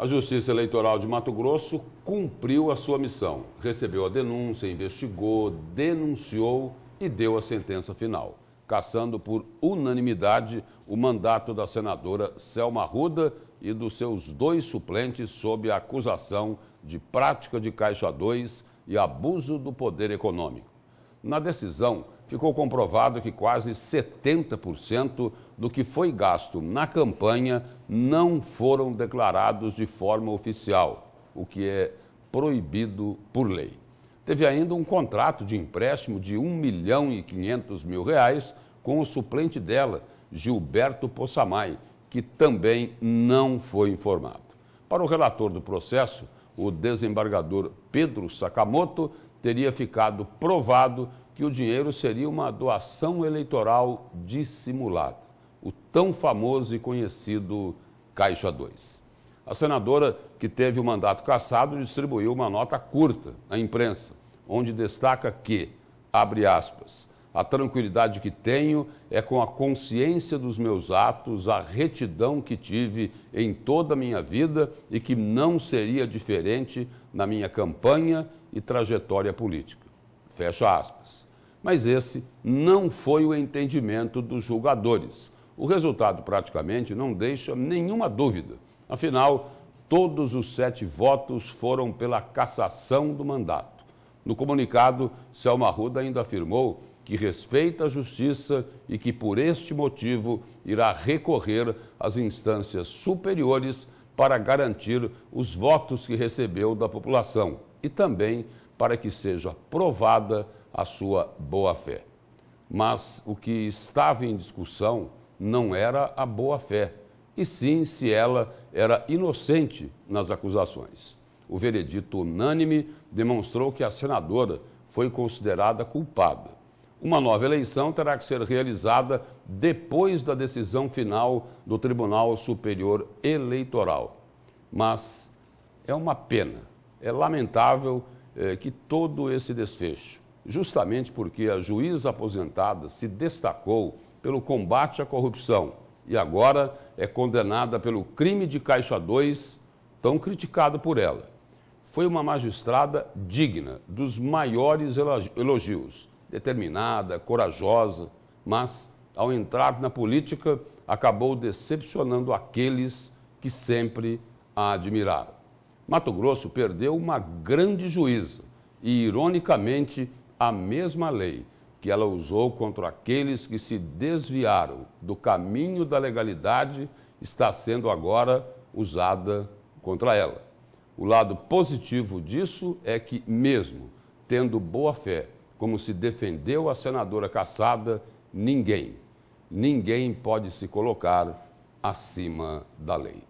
A Justiça Eleitoral de Mato Grosso cumpriu a sua missão, recebeu a denúncia, investigou, denunciou e deu a sentença final, cassando por unanimidade o mandato da senadora Selma Ruda e dos seus dois suplentes sob a acusação de prática de Caixa 2 e abuso do poder econômico. Na decisão, ficou comprovado que quase 70% do que foi gasto na campanha não foram declarados de forma oficial, o que é proibido por lei. Teve ainda um contrato de empréstimo de 1 milhão e 500 mil reais com o suplente dela, Gilberto Poçamay, que também não foi informado. Para o relator do processo, o desembargador Pedro Sakamoto, teria ficado provado que o dinheiro seria uma doação eleitoral dissimulada, o tão famoso e conhecido Caixa 2. A senadora, que teve o mandato cassado, distribuiu uma nota curta à imprensa, onde destaca que, abre aspas, a tranquilidade que tenho é com a consciência dos meus atos, a retidão que tive em toda a minha vida e que não seria diferente na minha campanha e trajetória política. Fecha aspas. Mas esse não foi o entendimento dos julgadores. O resultado praticamente não deixa nenhuma dúvida. Afinal, todos os sete votos foram pela cassação do mandato. No comunicado, Selma Ruda ainda afirmou que respeita a justiça e que, por este motivo, irá recorrer às instâncias superiores para garantir os votos que recebeu da população e também para que seja provada a sua boa-fé. Mas o que estava em discussão não era a boa-fé, e sim se ela era inocente nas acusações. O veredito unânime demonstrou que a senadora foi considerada culpada. Uma nova eleição terá que ser realizada depois da decisão final do Tribunal Superior Eleitoral. Mas é uma pena é lamentável é, que todo esse desfecho, justamente porque a juíza aposentada se destacou pelo combate à corrupção e agora é condenada pelo crime de Caixa 2, tão criticado por ela. Foi uma magistrada digna dos maiores elogios, determinada, corajosa, mas ao entrar na política acabou decepcionando aqueles que sempre a admiraram. Mato Grosso perdeu uma grande juíza e, ironicamente, a mesma lei que ela usou contra aqueles que se desviaram do caminho da legalidade está sendo agora usada contra ela. O lado positivo disso é que, mesmo tendo boa fé, como se defendeu a senadora caçada, ninguém, ninguém pode se colocar acima da lei.